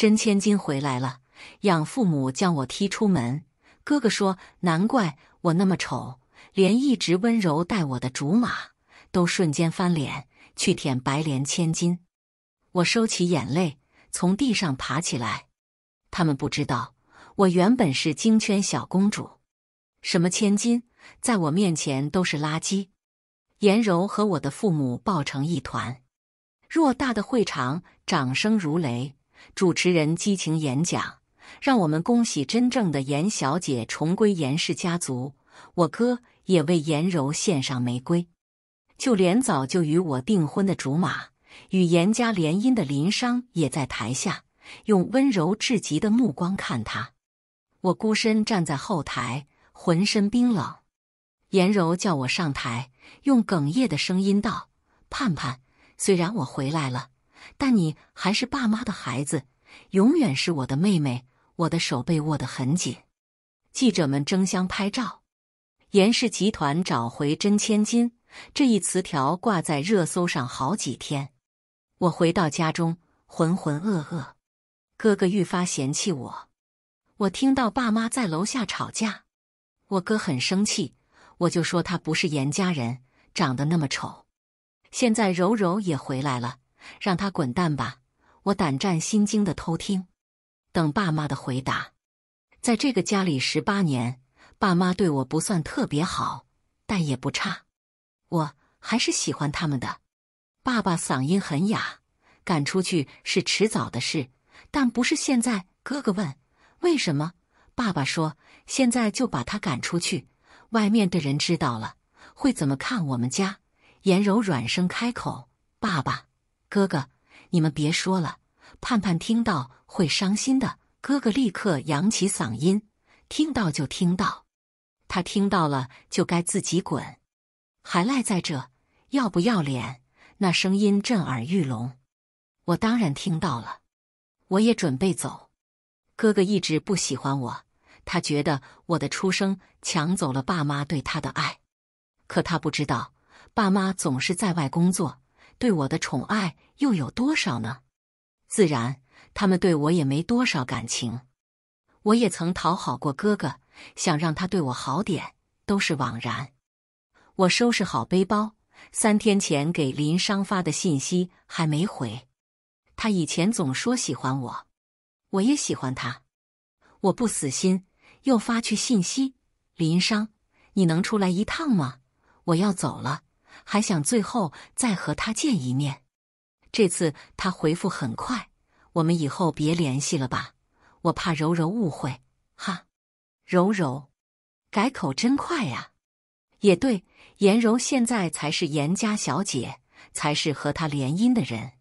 真千金回来了，养父母将我踢出门。哥哥说：“难怪我那么丑，连一直温柔待我的竹马都瞬间翻脸去舔白莲千金。”我收起眼泪，从地上爬起来。他们不知道我原本是京圈小公主，什么千金在我面前都是垃圾。颜柔和我的父母抱成一团，偌大的会场掌声如雷。主持人激情演讲，让我们恭喜真正的严小姐重归严氏家族。我哥也为严柔献上玫瑰，就连早就与我订婚的竹马与严家联姻的林商也在台下用温柔至极的目光看他。我孤身站在后台，浑身冰冷。严柔叫我上台，用哽咽的声音道：“盼盼，虽然我回来了。”但你还是爸妈的孩子，永远是我的妹妹。我的手被握得很紧。记者们争相拍照。严氏集团找回真千金这一词条挂在热搜上好几天。我回到家中，浑浑噩噩。哥哥愈发嫌弃我。我听到爸妈在楼下吵架。我哥很生气，我就说他不是严家人，长得那么丑。现在柔柔也回来了。让他滚蛋吧！我胆战心惊的偷听，等爸妈的回答。在这个家里十八年，爸妈对我不算特别好，但也不差。我还是喜欢他们的。爸爸嗓音很哑，赶出去是迟早的事，但不是现在。哥哥问：“为什么？”爸爸说：“现在就把他赶出去，外面的人知道了会怎么看我们家？”颜柔软声开口：“爸爸。”哥哥，你们别说了，盼盼听到会伤心的。哥哥立刻扬起嗓音，听到就听到，他听到了就该自己滚，还赖在这，要不要脸？那声音震耳欲聋。我当然听到了，我也准备走。哥哥一直不喜欢我，他觉得我的出生抢走了爸妈对他的爱，可他不知道，爸妈总是在外工作。对我的宠爱又有多少呢？自然，他们对我也没多少感情。我也曾讨好过哥哥，想让他对我好点，都是枉然。我收拾好背包，三天前给林商发的信息还没回。他以前总说喜欢我，我也喜欢他。我不死心，又发去信息：林商，你能出来一趟吗？我要走了。还想最后再和他见一面，这次他回复很快。我们以后别联系了吧，我怕柔柔误会。哈，柔柔，改口真快呀。也对，颜柔现在才是颜家小姐，才是和他联姻的人。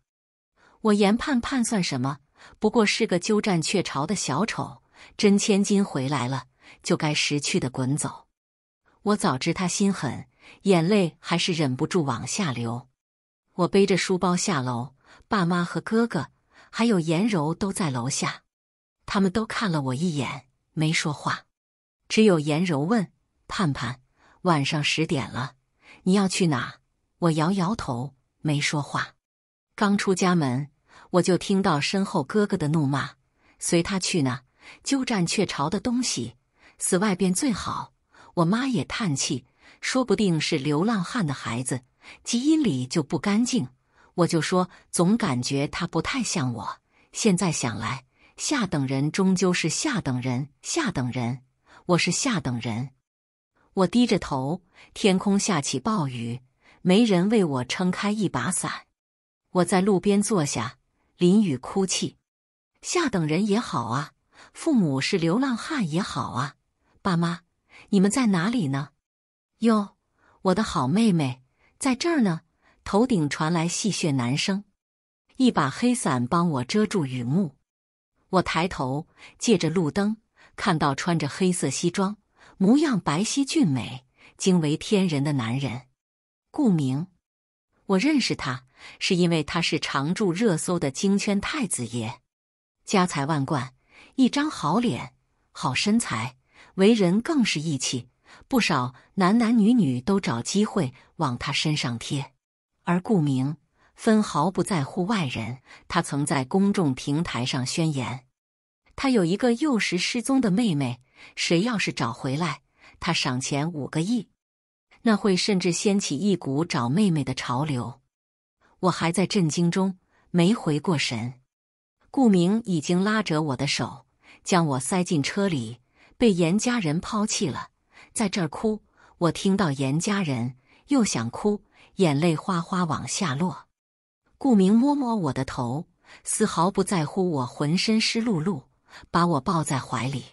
我严盼盼算什么？不过是个鸠占鹊巢的小丑。真千金回来了，就该识趣的滚走。我早知他心狠。眼泪还是忍不住往下流。我背着书包下楼，爸妈和哥哥还有颜柔都在楼下。他们都看了我一眼，没说话。只有颜柔问：“盼盼，晚上十点了，你要去哪？”我摇摇头，没说话。刚出家门，我就听到身后哥哥的怒骂：“随他去呢，鸠占鹊巢的东西死外边最好。”我妈也叹气。说不定是流浪汉的孩子，基因里就不干净。我就说，总感觉他不太像我。现在想来，下等人终究是下等人，下等人，我是下等人。我低着头，天空下起暴雨，没人为我撑开一把伞。我在路边坐下，淋雨哭泣。下等人也好啊，父母是流浪汉也好啊，爸妈，你们在哪里呢？哟，我的好妹妹，在这儿呢！头顶传来戏谑男声，一把黑伞帮我遮住雨幕。我抬头，借着路灯，看到穿着黑色西装、模样白皙俊美、惊为天人的男人——顾明。我认识他，是因为他是常驻热搜的京圈太子爷，家财万贯，一张好脸，好身材，为人更是义气。不少男男女女都找机会往他身上贴，而顾明分毫不在乎外人。他曾在公众平台上宣言：“他有一个幼时失踪的妹妹，谁要是找回来，他赏钱五个亿。”那会甚至掀起一股找妹妹的潮流。我还在震惊中没回过神，顾明已经拉着我的手，将我塞进车里。被严家人抛弃了。在这儿哭，我听到严家人又想哭，眼泪哗哗往下落。顾明摸摸我的头，丝毫不在乎我浑身湿漉漉，把我抱在怀里，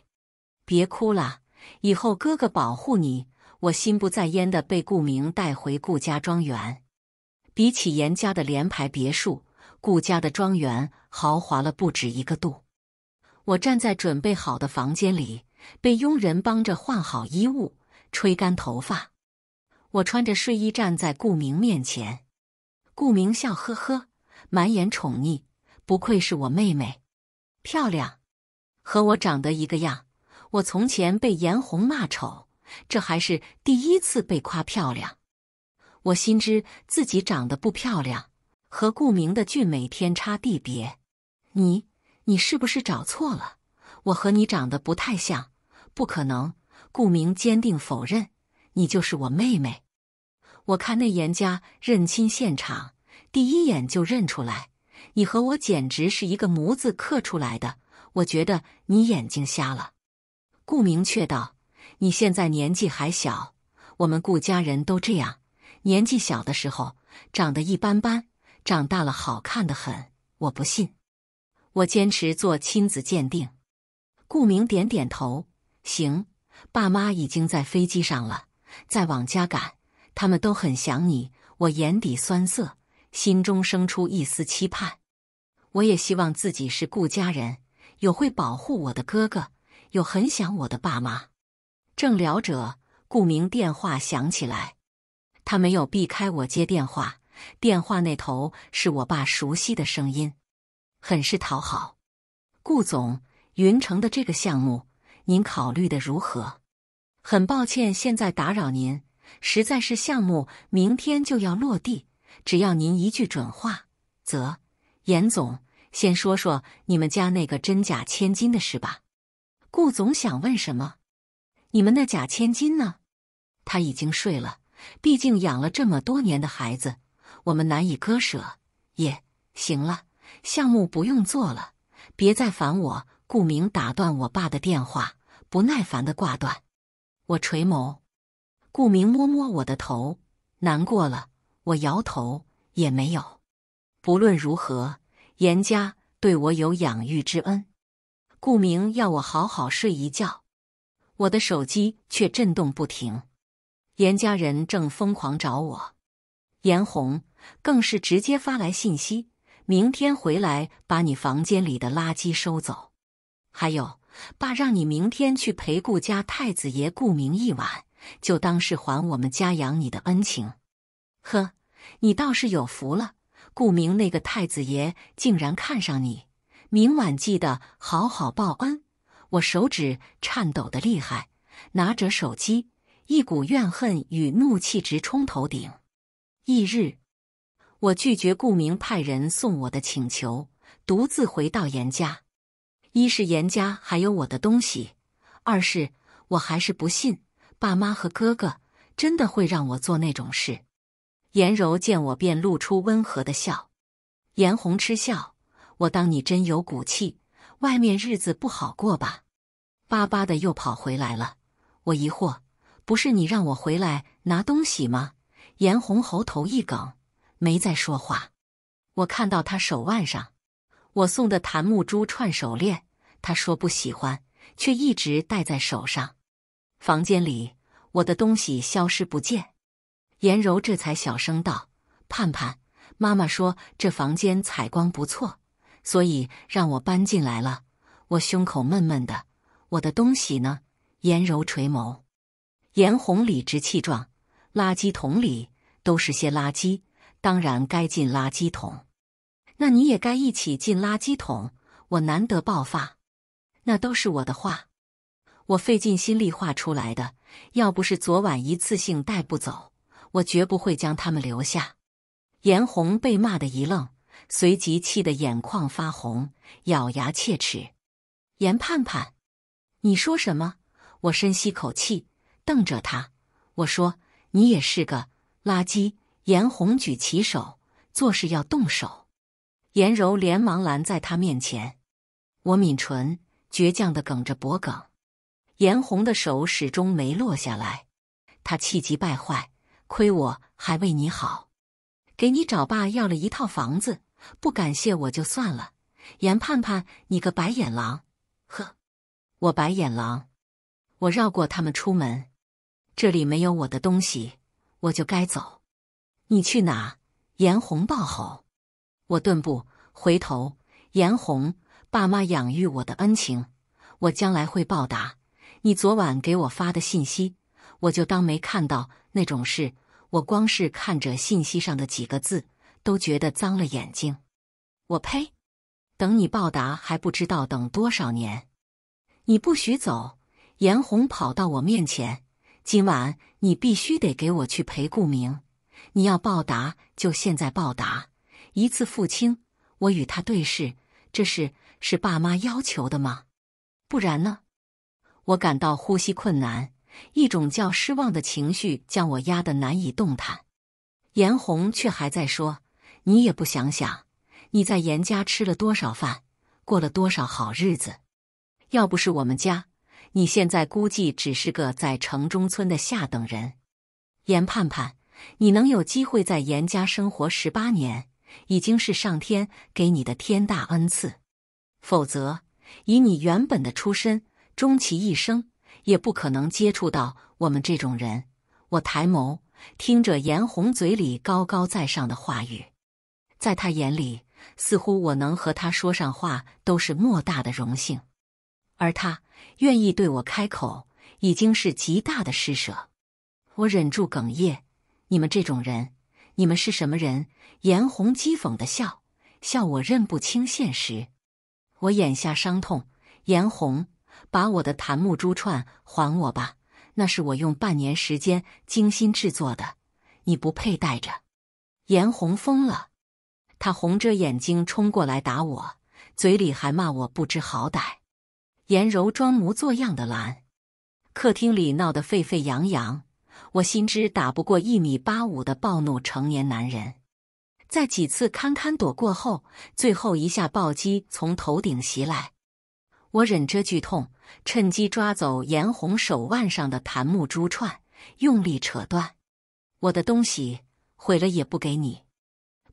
别哭了，以后哥哥保护你。我心不在焉的被顾明带回顾家庄园。比起严家的联排别墅，顾家的庄园豪华了不止一个度。我站在准备好的房间里。被佣人帮着换好衣物，吹干头发。我穿着睡衣站在顾明面前，顾明笑呵呵，满眼宠溺，不愧是我妹妹，漂亮，和我长得一个样。我从前被颜红骂丑，这还是第一次被夸漂亮。我心知自己长得不漂亮，和顾明的俊美天差地别。你，你是不是找错了？我和你长得不太像。不可能，顾明坚定否认。你就是我妹妹，我看那严家认亲现场，第一眼就认出来，你和我简直是一个模子刻出来的。我觉得你眼睛瞎了。顾明确道：“你现在年纪还小，我们顾家人都这样，年纪小的时候长得一般般，长大了好看的很。我不信，我坚持做亲子鉴定。”顾明点点头。行，爸妈已经在飞机上了，再往家赶，他们都很想你。我眼底酸涩，心中生出一丝期盼。我也希望自己是顾家人，有会保护我的哥哥，有很想我的爸妈。正聊着，顾明电话响起来，他没有避开我接电话，电话那头是我爸熟悉的声音，很是讨好。顾总，云城的这个项目。您考虑的如何？很抱歉，现在打扰您，实在是项目明天就要落地，只要您一句准话，则严总，先说说你们家那个真假千金的事吧。顾总想问什么？你们那假千金呢？他已经睡了，毕竟养了这么多年的孩子，我们难以割舍。也行了，项目不用做了，别再烦我。顾明打断我爸的电话。不耐烦的挂断，我垂眸，顾明摸摸我的头，难过了。我摇头，也没有。不论如何，严家对我有养育之恩。顾明要我好好睡一觉，我的手机却震动不停，严家人正疯狂找我，严红更是直接发来信息：明天回来把你房间里的垃圾收走，还有。爸让你明天去陪顾家太子爷顾明一晚，就当是还我们家养你的恩情。呵，你倒是有福了，顾明那个太子爷竟然看上你。明晚记得好好报恩。我手指颤抖的厉害，拿着手机，一股怨恨与怒气直冲头顶。翌日，我拒绝顾明派人送我的请求，独自回到严家。一是严家还有我的东西，二是我还是不信爸妈和哥哥真的会让我做那种事。颜柔见我，便露出温和的笑。严红嗤笑：“我当你真有骨气？外面日子不好过吧？”巴巴的又跑回来了。我疑惑：“不是你让我回来拿东西吗？”严红喉头一梗，没再说话。我看到他手腕上我送的檀木珠串手链。他说不喜欢，却一直戴在手上。房间里，我的东西消失不见。严柔这才小声道：“盼盼，妈妈说这房间采光不错，所以让我搬进来了。我胸口闷闷的，我的东西呢？”颜柔垂眸，颜红理直气壮：“垃圾桶里都是些垃圾，当然该进垃圾桶。那你也该一起进垃圾桶。我难得爆发。”那都是我的画，我费尽心力画出来的。要不是昨晚一次性带不走，我绝不会将他们留下。颜红被骂得一愣，随即气得眼眶发红，咬牙切齿：“颜盼盼，你说什么？”我深吸口气，瞪着他，我说：“你也是个垃圾。”颜红举起手，做事要动手。颜柔连忙拦在他面前。我抿唇。倔强的梗着脖梗，颜红的手始终没落下来。他气急败坏：“亏我还为你好，给你找爸要了一套房子，不感谢我就算了。”严盼盼，你个白眼狼！呵，我白眼狼！我绕过他们出门，这里没有我的东西，我就该走。你去哪？严红暴吼。我顿步回头，严红。爸妈养育我的恩情，我将来会报答。你昨晚给我发的信息，我就当没看到那种事。我光是看着信息上的几个字，都觉得脏了眼睛。我呸！等你报答还不知道等多少年。你不许走！严红跑到我面前，今晚你必须得给我去陪顾明。你要报答就现在报答，一次付清。我与他对视，这是。是爸妈要求的吗？不然呢？我感到呼吸困难，一种叫失望的情绪将我压得难以动弹。严红却还在说：“你也不想想，你在严家吃了多少饭，过了多少好日子。要不是我们家，你现在估计只是个在城中村的下等人。严盼盼，你能有机会在严家生活十八年，已经是上天给你的天大恩赐。”否则，以你原本的出身，终其一生也不可能接触到我们这种人。我抬眸，听着严红嘴里高高在上的话语，在他眼里，似乎我能和他说上话都是莫大的荣幸，而他愿意对我开口，已经是极大的施舍。我忍住哽咽：“你们这种人，你们是什么人？”严红讥讽的笑，笑我认不清现实。我眼下伤痛，颜红，把我的檀木珠串还我吧，那是我用半年时间精心制作的，你不佩戴着。颜红疯了，他红着眼睛冲过来打我，嘴里还骂我不知好歹。颜柔装模作样的拦，客厅里闹得沸沸扬扬，我心知打不过一米八五的暴怒成年男人。在几次堪堪躲过后，最后一下暴击从头顶袭来，我忍着剧痛，趁机抓走严红手腕上的檀木珠串，用力扯断。我的东西毁了也不给你。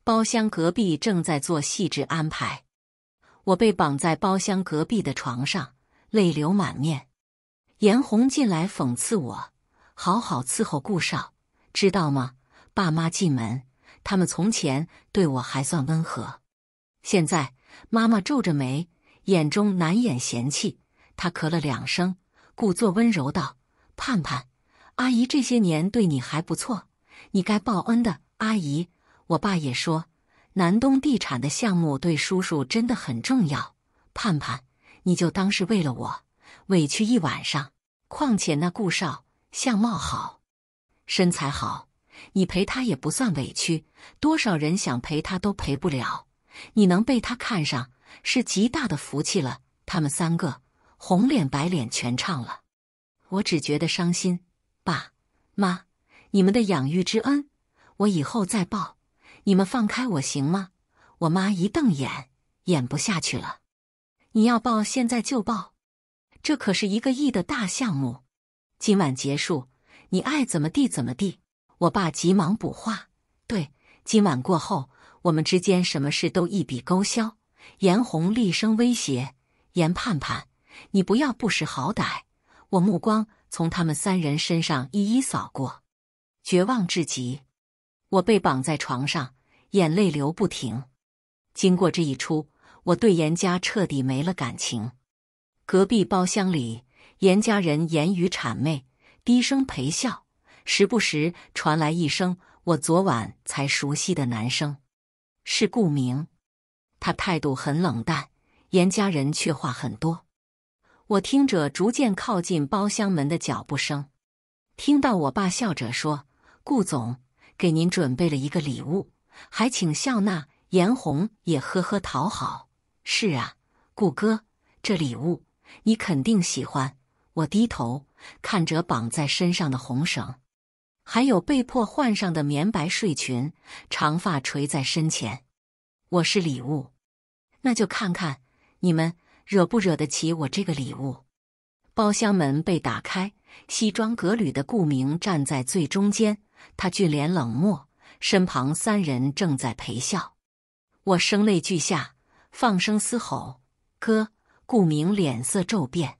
包厢隔壁正在做细致安排，我被绑在包厢隔壁的床上，泪流满面。严红进来讽刺我：“好好伺候顾少，知道吗？爸妈进门。”他们从前对我还算温和，现在妈妈皱着眉，眼中难掩嫌弃。她咳了两声，故作温柔道：“盼盼，阿姨这些年对你还不错，你该报恩的。阿姨，我爸也说，南东地产的项目对叔叔真的很重要。盼盼，你就当是为了我，委屈一晚上。况且那顾少相貌好，身材好。”你陪他也不算委屈，多少人想陪他都陪不了，你能被他看上是极大的福气了。他们三个红脸白脸全唱了，我只觉得伤心。爸妈，你们的养育之恩，我以后再报。你们放开我行吗？我妈一瞪眼，演不下去了。你要报，现在就报，这可是一个亿的大项目。今晚结束，你爱怎么地怎么地。我爸急忙补话：“对，今晚过后，我们之间什么事都一笔勾销。”严红厉声威胁：“严盼盼，你不要不识好歹！”我目光从他们三人身上一一扫过，绝望至极。我被绑在床上，眼泪流不停。经过这一出，我对严家彻底没了感情。隔壁包厢里，严家人言语谄媚，低声陪笑。时不时传来一声我昨晚才熟悉的男声，是顾明。他态度很冷淡，严家人却话很多。我听着逐渐靠近包厢门的脚步声，听到我爸笑着说：“顾总，给您准备了一个礼物，还请笑纳。”严红也呵呵讨好：“是啊，顾哥，这礼物你肯定喜欢。”我低头看着绑在身上的红绳。还有被迫换上的棉白睡裙，长发垂在身前。我是礼物，那就看看你们惹不惹得起我这个礼物。包厢门被打开，西装革履的顾明站在最中间，他俊脸冷漠，身旁三人正在陪笑。我声泪俱下，放声嘶吼。哥，顾明脸色骤变，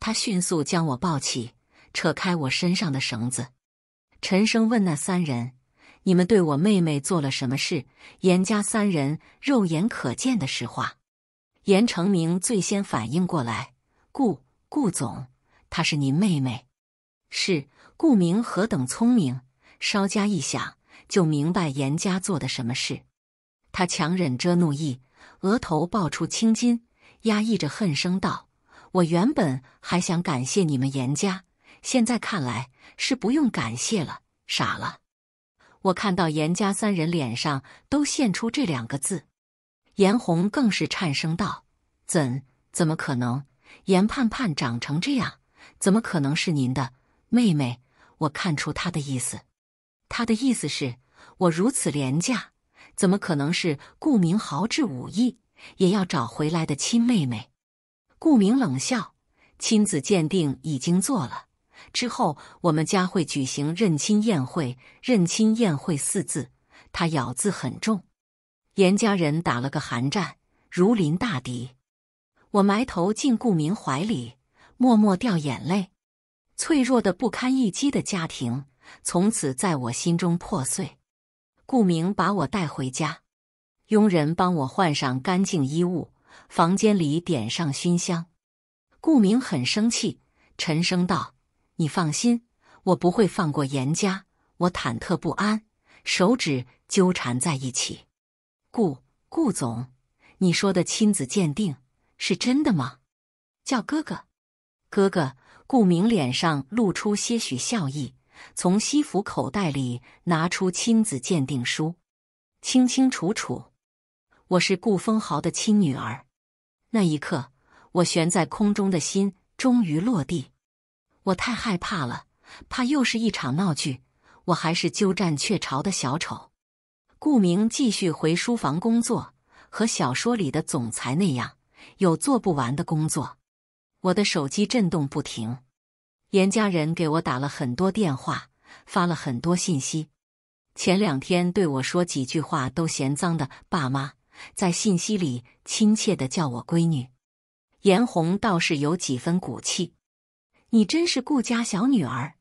他迅速将我抱起，扯开我身上的绳子。陈升问那三人：“你们对我妹妹做了什么事？”严家三人肉眼可见的实话。严成明最先反应过来：“顾顾总，她是您妹妹。”是顾明何等聪明，稍加一想就明白严家做的什么事。他强忍着怒意，额头爆出青筋，压抑着恨声道：“我原本还想感谢你们严家。”现在看来是不用感谢了，傻了。我看到严家三人脸上都现出这两个字，严红更是颤声道：“怎怎么可能？严盼盼长成这样，怎么可能是您的妹妹？”我看出他的意思，他的意思是，我如此廉价，怎么可能是顾明豪掷五亿也要找回来的亲妹妹？顾明冷笑：“亲子鉴定已经做了。”之后，我们家会举行认亲宴会。认亲宴会四字，他咬字很重。严家人打了个寒战，如临大敌。我埋头进顾明怀里，默默掉眼泪。脆弱的不堪一击的家庭，从此在我心中破碎。顾明把我带回家，佣人帮我换上干净衣物，房间里点上熏香。顾明很生气，沉声道。你放心，我不会放过严家。我忐忑不安，手指纠缠在一起。顾顾总，你说的亲子鉴定是真的吗？叫哥哥，哥哥。顾明脸上露出些许笑意，从西服口袋里拿出亲子鉴定书，清清楚楚，我是顾风豪的亲女儿。那一刻，我悬在空中的心终于落地。我太害怕了，怕又是一场闹剧，我还是鸠占鹊巢的小丑。顾明继续回书房工作，和小说里的总裁那样，有做不完的工作。我的手机震动不停，严家人给我打了很多电话，发了很多信息。前两天对我说几句话都嫌脏的爸妈，在信息里亲切的叫我闺女。严红倒是有几分骨气。你真是顾家小女儿，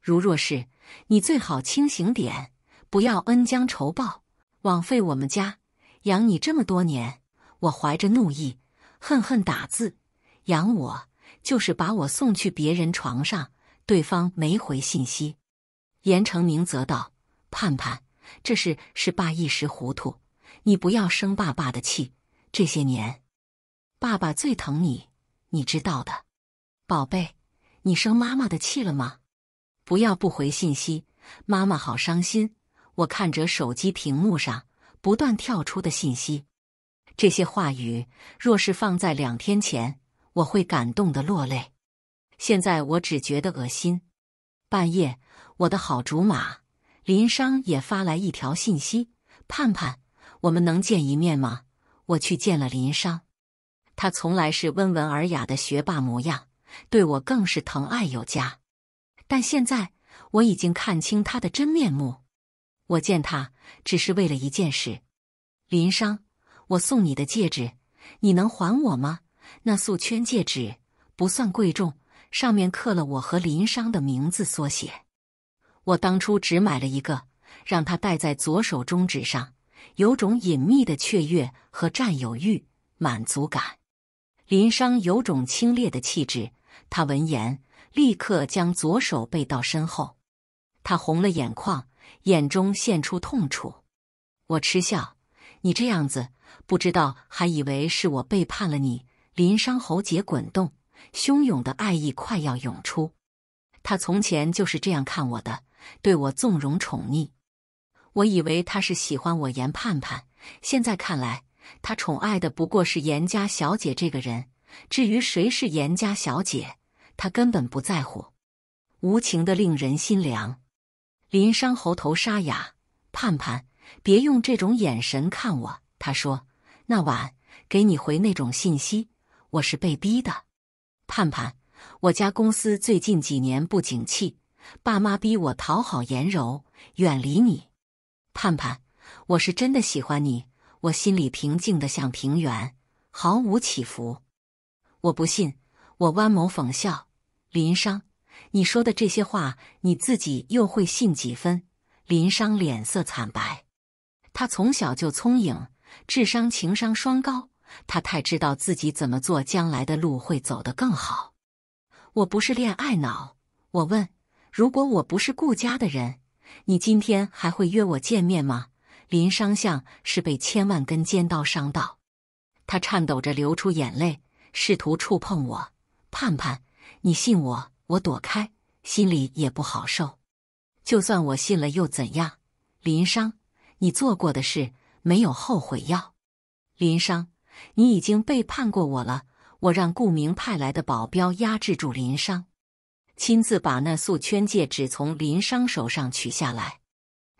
如若是你最好清醒点，不要恩将仇报，枉费我们家养你这么多年。我怀着怒意，恨恨打字，养我就是把我送去别人床上。对方没回信息。严成明则道：“盼盼，这事是爸一时糊涂，你不要生爸爸的气。这些年，爸爸最疼你，你知道的，宝贝。”你生妈妈的气了吗？不要不回信息，妈妈好伤心。我看着手机屏幕上不断跳出的信息，这些话语若是放在两天前，我会感动的落泪。现在我只觉得恶心。半夜，我的好竹马林商也发来一条信息：“盼盼，我们能见一面吗？”我去见了林商，他从来是温文尔雅的学霸模样。对我更是疼爱有加，但现在我已经看清他的真面目。我见他只是为了一件事。林商，我送你的戒指，你能还我吗？那素圈戒指不算贵重，上面刻了我和林商的名字缩写。我当初只买了一个，让他戴在左手中指上，有种隐秘的雀跃和占有欲满足感。林商有种清冽的气质。他闻言，立刻将左手背到身后。他红了眼眶，眼中现出痛楚。我嗤笑：“你这样子，不知道还以为是我背叛了你。”林商喉结滚动，汹涌的爱意快要涌出。他从前就是这样看我的，对我纵容宠溺。我以为他是喜欢我严盼盼，现在看来，他宠爱的不过是严家小姐这个人。至于谁是严家小姐，他根本不在乎，无情的令人心凉。林商喉头沙哑，盼盼，别用这种眼神看我。他说：“那晚给你回那种信息，我是被逼的。盼盼，我家公司最近几年不景气，爸妈逼我讨好严柔，远离你。盼盼，我是真的喜欢你，我心里平静的像平原，毫无起伏。”我不信，我弯眸讽笑。林商，你说的这些话，你自己又会信几分？林商脸色惨白。他从小就聪颖，智商情商双高。他太知道自己怎么做，将来的路会走得更好。我不是恋爱脑。我问，如果我不是顾家的人，你今天还会约我见面吗？林商像是被千万根尖刀伤到，他颤抖着流出眼泪。试图触碰我，盼盼，你信我，我躲开，心里也不好受。就算我信了又怎样？林商，你做过的事没有后悔药。林商，你已经背叛过我了。我让顾明派来的保镖压制住林商，亲自把那素圈戒指从林商手上取下来。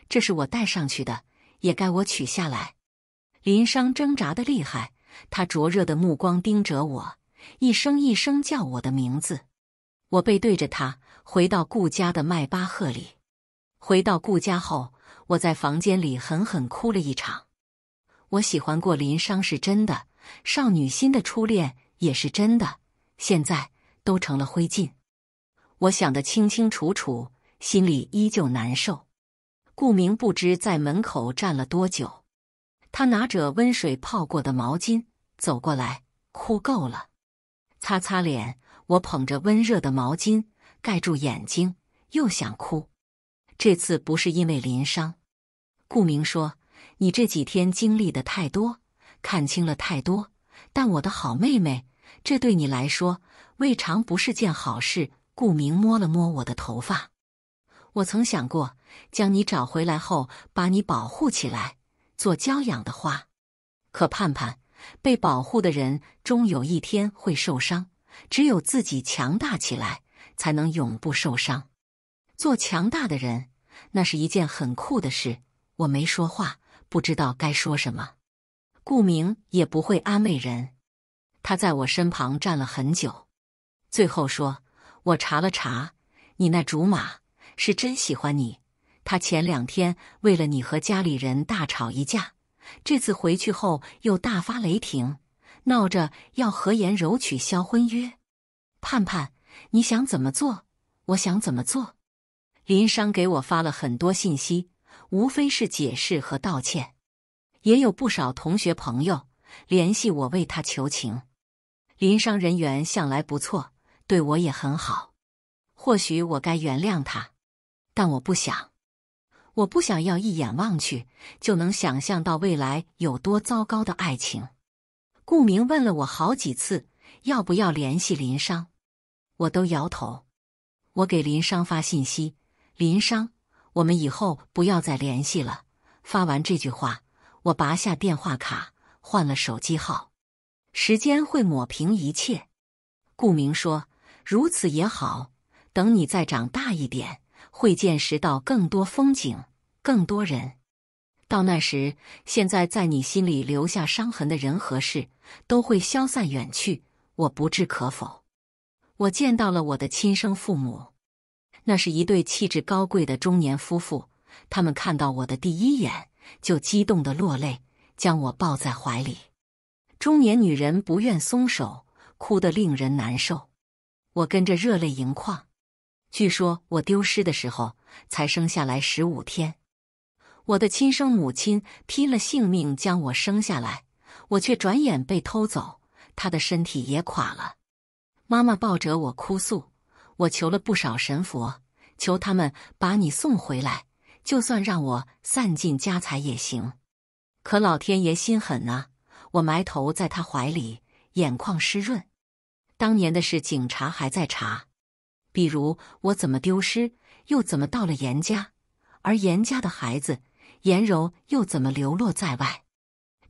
这是我戴上去的，也该我取下来。林商挣扎的厉害。他灼热的目光盯着我，一声一声叫我的名字。我背对着他，回到顾家的迈巴赫里。回到顾家后，我在房间里狠狠哭了一场。我喜欢过林商是真的，少女心的初恋也是真的，现在都成了灰烬。我想得清清楚楚，心里依旧难受。顾明不知在门口站了多久。他拿着温水泡过的毛巾走过来，哭够了，擦擦脸。我捧着温热的毛巾盖住眼睛，又想哭。这次不是因为淋伤。顾明说：“你这几天经历的太多，看清了太多。但我的好妹妹，这对你来说未尝不是件好事。”顾明摸了摸我的头发。我曾想过，将你找回来后把你保护起来。做娇养的花，可盼盼被保护的人终有一天会受伤。只有自己强大起来，才能永不受伤。做强大的人，那是一件很酷的事。我没说话，不知道该说什么。顾明也不会安慰人，他在我身旁站了很久，最后说：“我查了查，你那竹马是真喜欢你。”他前两天为了你和家里人大吵一架，这次回去后又大发雷霆，闹着要和颜柔取消婚约。盼盼，你想怎么做？我想怎么做？林商给我发了很多信息，无非是解释和道歉，也有不少同学朋友联系我为他求情。林商人缘向来不错，对我也很好，或许我该原谅他，但我不想。我不想要一眼望去就能想象到未来有多糟糕的爱情。顾明问了我好几次要不要联系林商，我都摇头。我给林商发信息：“林商，我们以后不要再联系了。”发完这句话，我拔下电话卡，换了手机号。时间会抹平一切。顾明说：“如此也好，等你再长大一点。”会见识到更多风景，更多人。到那时，现在在你心里留下伤痕的人和事，都会消散远去。我不置可否。我见到了我的亲生父母，那是一对气质高贵的中年夫妇。他们看到我的第一眼，就激动的落泪，将我抱在怀里。中年女人不愿松手，哭得令人难受。我跟着热泪盈眶。据说我丢失的时候才生下来十五天，我的亲生母亲拼了性命将我生下来，我却转眼被偷走，她的身体也垮了。妈妈抱着我哭诉，我求了不少神佛，求他们把你送回来，就算让我散尽家财也行。可老天爷心狠呐，我埋头在他怀里，眼眶湿润。当年的事，警察还在查。比如我怎么丢失，又怎么到了严家？而严家的孩子严柔又怎么流落在外？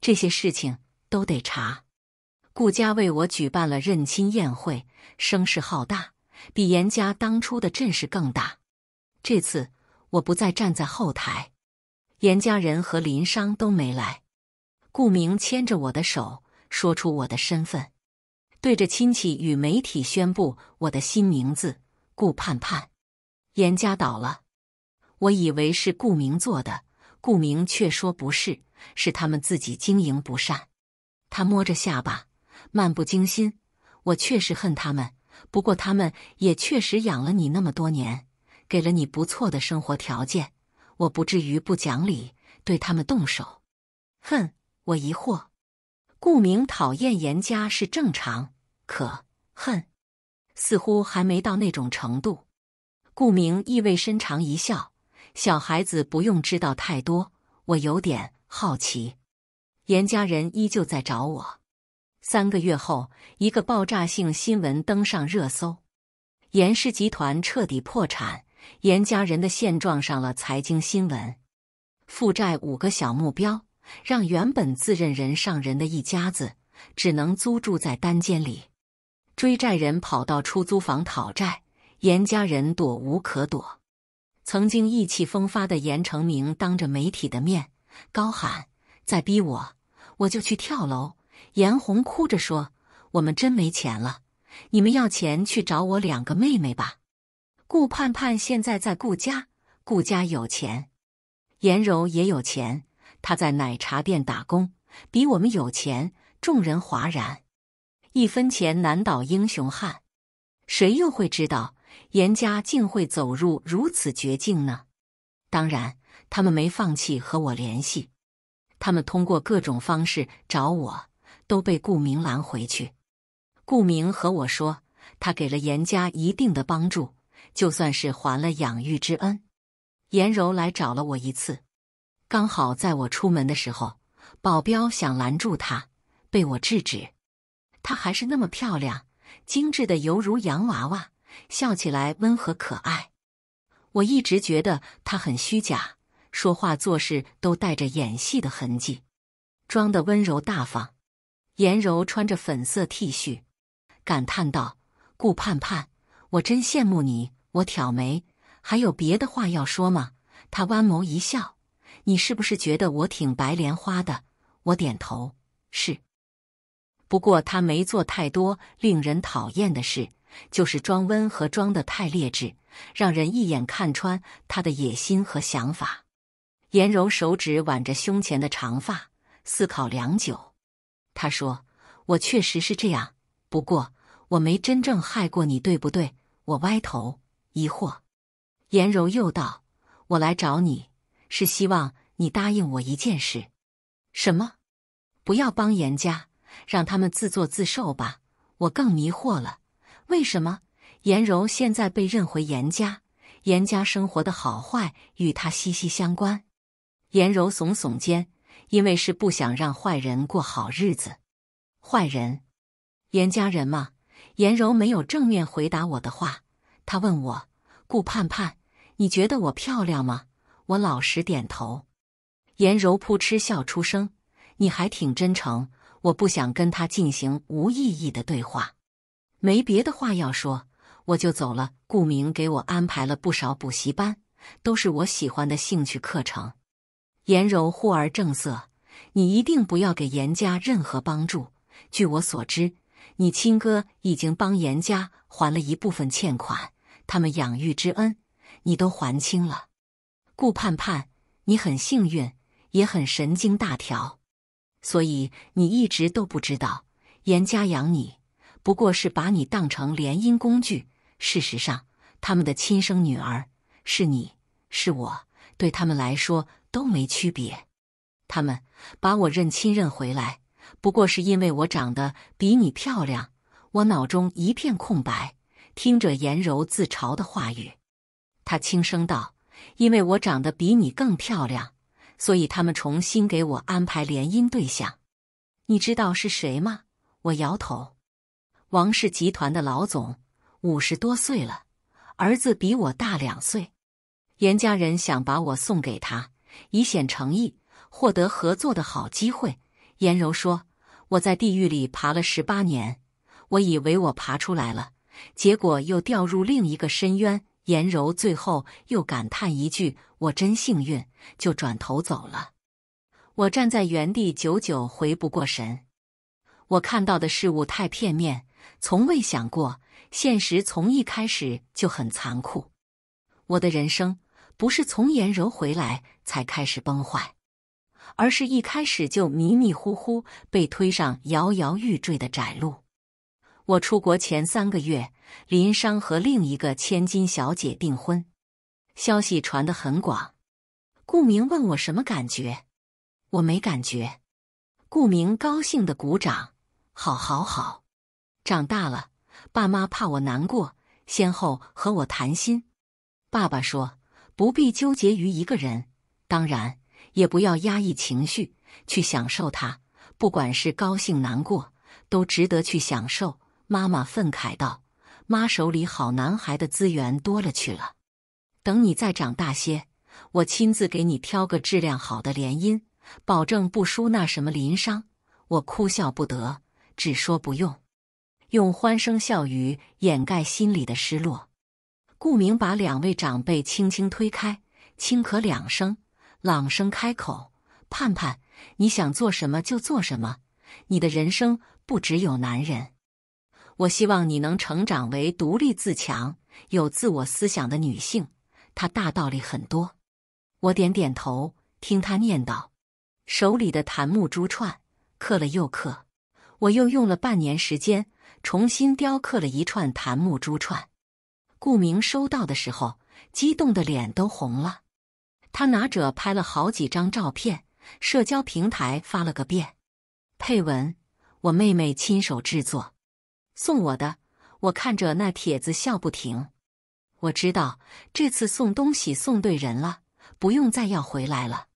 这些事情都得查。顾家为我举办了认亲宴会，声势浩大，比严家当初的阵势更大。这次我不再站在后台，严家人和林商都没来。顾明牵着我的手，说出我的身份，对着亲戚与媒体宣布我的新名字。顾盼盼，严家倒了，我以为是顾明做的，顾明却说不是，是他们自己经营不善。他摸着下巴，漫不经心。我确实恨他们，不过他们也确实养了你那么多年，给了你不错的生活条件，我不至于不讲理对他们动手。恨？我疑惑，顾明讨厌严家是正常，可恨。似乎还没到那种程度，顾明意味深长一笑。小孩子不用知道太多，我有点好奇。严家人依旧在找我。三个月后，一个爆炸性新闻登上热搜：严氏集团彻底破产，严家人的现状上了财经新闻。负债五个小目标，让原本自认人上人的一家子，只能租住在单间里。追债人跑到出租房讨债，严家人躲无可躲。曾经意气风发的严成明当着媒体的面高喊：“再逼我，我就去跳楼。”严红哭着说：“我们真没钱了，你们要钱去找我两个妹妹吧。”顾盼盼现在在顾家，顾家有钱，严柔也有钱，她在奶茶店打工，比我们有钱。众人哗然。一分钱难倒英雄汉，谁又会知道严家竟会走入如此绝境呢？当然，他们没放弃和我联系，他们通过各种方式找我，都被顾明拦回去。顾明和我说，他给了严家一定的帮助，就算是还了养育之恩。严柔来找了我一次，刚好在我出门的时候，保镖想拦住他，被我制止。她还是那么漂亮，精致的犹如洋娃娃，笑起来温和可爱。我一直觉得她很虚假，说话做事都带着演戏的痕迹，装的温柔大方。颜柔穿着粉色 T 恤，感叹道：“顾盼盼，我真羡慕你。”我挑眉：“还有别的话要说吗？”她弯眸一笑：“你是不是觉得我挺白莲花的？”我点头：“是。”不过他没做太多令人讨厌的事，就是装温和装得太劣质，让人一眼看穿他的野心和想法。颜柔手指挽着胸前的长发，思考良久，他说：“我确实是这样，不过我没真正害过你，对不对？”我歪头疑惑。颜柔又道：“我来找你，是希望你答应我一件事。什么？不要帮颜家。”让他们自作自受吧！我更迷惑了，为什么颜柔现在被认回颜家？颜家生活的好坏与她息息相关。颜柔耸耸肩，因为是不想让坏人过好日子。坏人，颜家人吗？颜柔没有正面回答我的话，她问我：“顾盼盼，你觉得我漂亮吗？”我老实点头。颜柔扑哧笑出声：“你还挺真诚。”我不想跟他进行无意义的对话，没别的话要说，我就走了。顾明给我安排了不少补习班，都是我喜欢的兴趣课程。颜柔忽而正色：“你一定不要给颜家任何帮助。据我所知，你亲哥已经帮颜家还了一部分欠款，他们养育之恩你都还清了。顾盼盼，你很幸运，也很神经大条。”所以你一直都不知道，严家养你不过是把你当成联姻工具。事实上，他们的亲生女儿是你，是我，对他们来说都没区别。他们把我认亲认回来，不过是因为我长得比你漂亮。我脑中一片空白，听着颜柔自嘲的话语，他轻声道：“因为我长得比你更漂亮。”所以他们重新给我安排联姻对象，你知道是谁吗？我摇头。王氏集团的老总，五十多岁了，儿子比我大两岁。严家人想把我送给他，以显诚意，获得合作的好机会。严柔说：“我在地狱里爬了十八年，我以为我爬出来了，结果又掉入另一个深渊。”颜柔最后又感叹一句：“我真幸运。”就转头走了。我站在原地，久久回不过神。我看到的事物太片面，从未想过现实从一开始就很残酷。我的人生不是从颜柔回来才开始崩坏，而是一开始就迷迷糊糊被推上摇摇欲坠的窄路。我出国前三个月。林商和另一个千金小姐订婚，消息传得很广。顾明问我什么感觉，我没感觉。顾明高兴的鼓掌，好，好，好。长大了，爸妈怕我难过，先后和我谈心。爸爸说，不必纠结于一个人，当然也不要压抑情绪，去享受它，不管是高兴、难过，都值得去享受。妈妈愤慨道。妈手里好男孩的资源多了去了，等你再长大些，我亲自给你挑个质量好的联姻，保证不输那什么林商。我哭笑不得，只说不用，用欢声笑语掩盖心里的失落。顾明把两位长辈轻轻推开，轻咳两声，朗声开口：“盼盼，你想做什么就做什么，你的人生不只有男人。”我希望你能成长为独立自强、有自我思想的女性。她大道理很多。我点点头，听她念叨，手里的檀木珠串刻了又刻。我又用了半年时间重新雕刻了一串檀木珠串。顾明收到的时候，激动的脸都红了。他拿着拍了好几张照片，社交平台发了个遍，配文：“我妹妹亲手制作。”送我的，我看着那帖子笑不停。我知道这次送东西送对人了，不用再要回来了。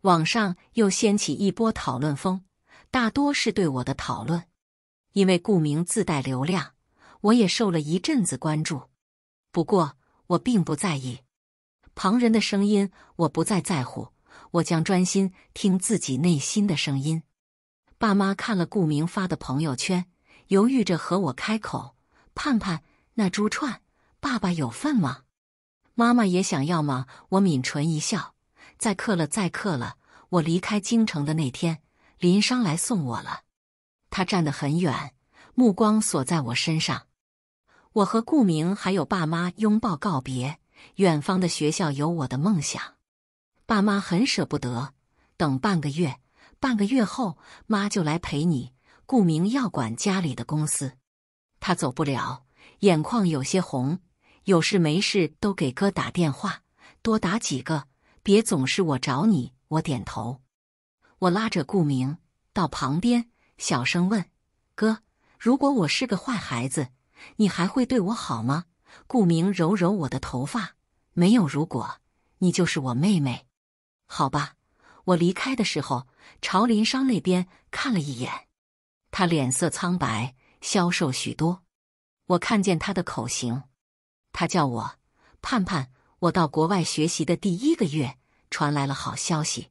网上又掀起一波讨论风，大多是对我的讨论，因为顾明自带流量，我也受了一阵子关注。不过我并不在意，旁人的声音我不再在乎，我将专心听自己内心的声音。爸妈看了顾明发的朋友圈。犹豫着和我开口：“盼盼，那珠串，爸爸有份吗？妈妈也想要吗？”我抿唇一笑：“再刻了，再刻了。”我离开京城的那天，林商来送我了。他站得很远，目光锁在我身上。我和顾明还有爸妈拥抱告别。远方的学校有我的梦想。爸妈很舍不得。等半个月，半个月后妈就来陪你。顾明要管家里的公司，他走不了，眼眶有些红。有事没事都给哥打电话，多打几个，别总是我找你。我点头，我拉着顾明到旁边，小声问哥：“如果我是个坏孩子，你还会对我好吗？”顾明揉揉我的头发，没有。如果你就是我妹妹，好吧。我离开的时候朝林商那边看了一眼。他脸色苍白，消瘦许多。我看见他的口型，他叫我盼盼。我到国外学习的第一个月，传来了好消息。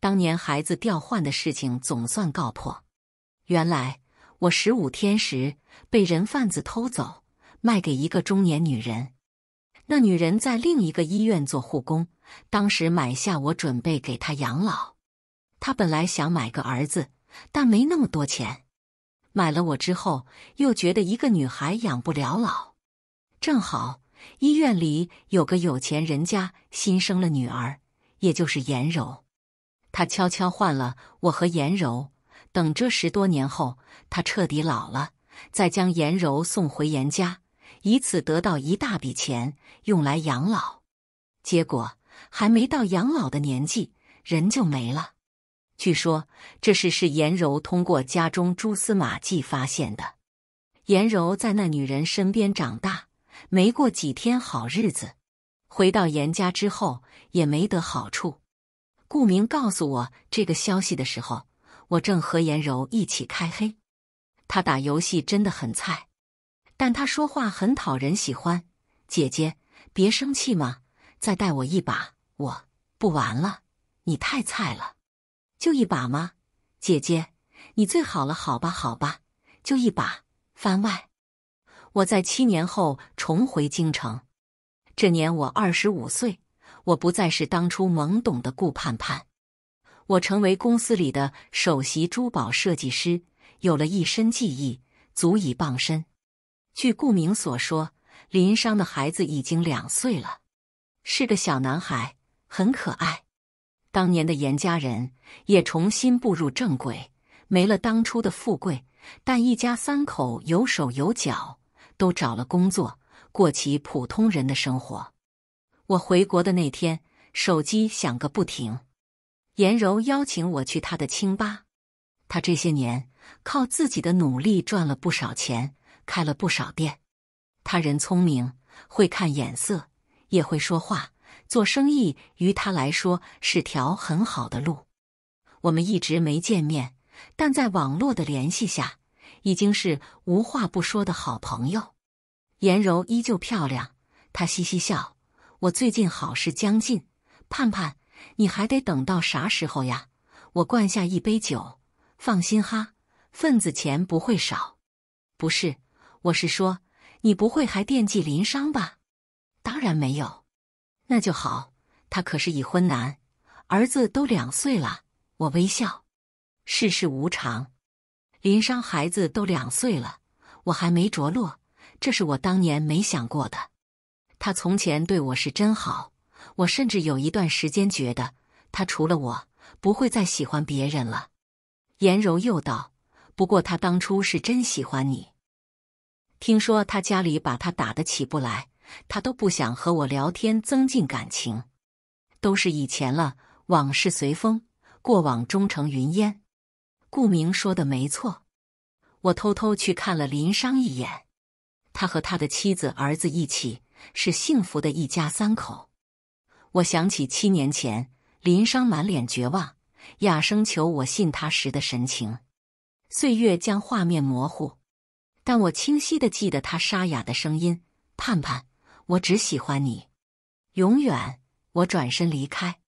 当年孩子调换的事情总算告破。原来我十五天时被人贩子偷走，卖给一个中年女人。那女人在另一个医院做护工，当时买下我准备给她养老。她本来想买个儿子，但没那么多钱。买了我之后，又觉得一个女孩养不了老。正好医院里有个有钱人家新生了女儿，也就是颜柔。他悄悄换了我和颜柔，等这十多年后他彻底老了，再将颜柔送回颜家，以此得到一大笔钱用来养老。结果还没到养老的年纪，人就没了。据说这事是颜柔通过家中蛛丝马迹发现的。颜柔在那女人身边长大，没过几天好日子。回到颜家之后也没得好处。顾明告诉我这个消息的时候，我正和颜柔一起开黑。他打游戏真的很菜，但他说话很讨人喜欢。姐姐，别生气嘛，再带我一把，我不玩了，你太菜了。就一把吗，姐姐，你最好了，好吧，好吧，就一把番外。我在七年后重回京城，这年我二十五岁，我不再是当初懵懂的顾盼盼，我成为公司里的首席珠宝设计师，有了一身技艺，足以傍身。据顾明所说，林商的孩子已经两岁了，是个小男孩，很可爱。当年的严家人也重新步入正轨，没了当初的富贵，但一家三口有手有脚，都找了工作，过起普通人的生活。我回国的那天，手机响个不停，严柔邀请我去他的清吧。他这些年靠自己的努力赚了不少钱，开了不少店。他人聪明，会看眼色，也会说话。做生意于他来说是条很好的路，我们一直没见面，但在网络的联系下，已经是无话不说的好朋友。颜柔依旧漂亮，她嘻嘻笑。我最近好事将近，盼盼，你还得等到啥时候呀？我灌下一杯酒，放心哈，份子钱不会少。不是，我是说，你不会还惦记林商吧？当然没有。那就好，他可是已婚男，儿子都两岁了。我微笑，世事无常，林商孩子都两岁了，我还没着落，这是我当年没想过的。他从前对我是真好，我甚至有一段时间觉得他除了我不会再喜欢别人了。颜柔又道，不过他当初是真喜欢你，听说他家里把他打得起不来。他都不想和我聊天，增进感情，都是以前了，往事随风，过往终成云烟。顾明说的没错，我偷偷去看了林商一眼，他和他的妻子、儿子一起，是幸福的一家三口。我想起七年前林商满脸绝望，哑声求我信他时的神情。岁月将画面模糊，但我清晰的记得他沙哑的声音：“盼盼。”我只喜欢你，永远。我转身离开，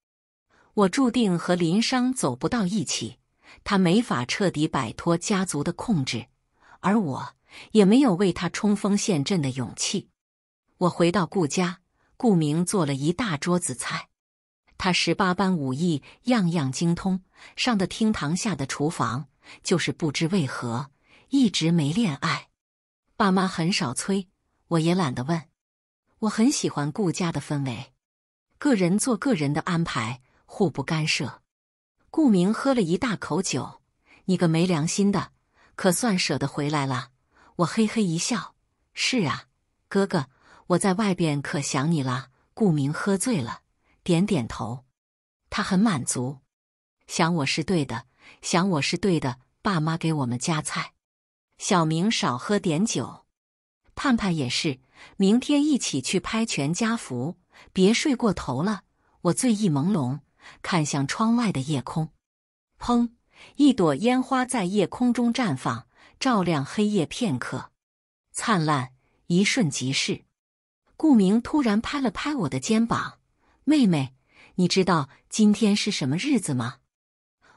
我注定和林商走不到一起。他没法彻底摆脱家族的控制，而我也没有为他冲锋陷阵的勇气。我回到顾家，顾明做了一大桌子菜。他十八般武艺，样样精通，上的厅堂，下的厨房，就是不知为何一直没恋爱。爸妈很少催，我也懒得问。我很喜欢顾家的氛围，个人做个人的安排，互不干涉。顾明喝了一大口酒，你个没良心的，可算舍得回来了。我嘿嘿一笑，是啊，哥哥，我在外边可想你了。顾明喝醉了，点点头，他很满足，想我是对的，想我是对的。爸妈给我们夹菜，小明少喝点酒。盼盼也是，明天一起去拍全家福，别睡过头了。我醉意朦胧，看向窗外的夜空。砰！一朵烟花在夜空中绽放，照亮黑夜片刻，灿烂一瞬即逝。顾明突然拍了拍我的肩膀：“妹妹，你知道今天是什么日子吗？”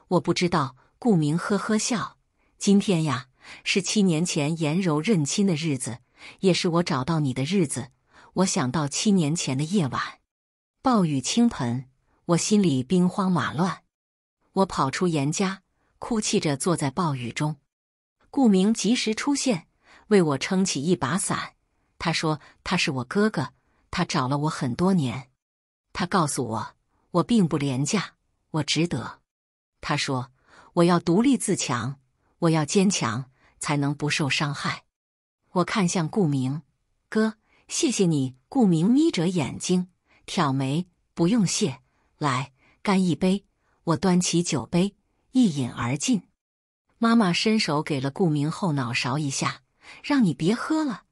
我不知道。顾明呵呵笑：“今天呀，是七年前颜柔认亲的日子。”也是我找到你的日子。我想到七年前的夜晚，暴雨倾盆，我心里兵荒马乱。我跑出严家，哭泣着坐在暴雨中。顾明及时出现，为我撑起一把伞。他说他是我哥哥，他找了我很多年。他告诉我，我并不廉价，我值得。他说我要独立自强，我要坚强，才能不受伤害。我看向顾明，哥，谢谢你。顾明眯着眼睛，挑眉，不用谢，来，干一杯。我端起酒杯，一饮而尽。妈妈伸手给了顾明后脑勺一下，让你别喝了，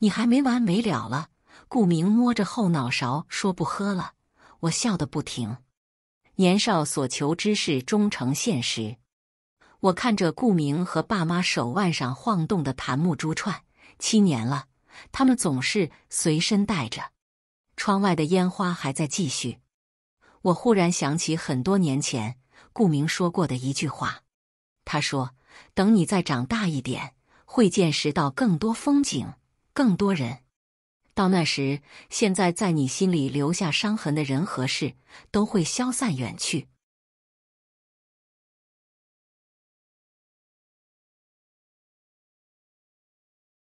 你还没完没了了。顾明摸着后脑勺说：“不喝了。”我笑得不停。年少所求之事终成现实。我看着顾明和爸妈手腕上晃动的檀木珠串。七年了，他们总是随身带着。窗外的烟花还在继续。我忽然想起很多年前顾明说过的一句话，他说：“等你再长大一点，会见识到更多风景，更多人。到那时，现在在你心里留下伤痕的人和事，都会消散远去。”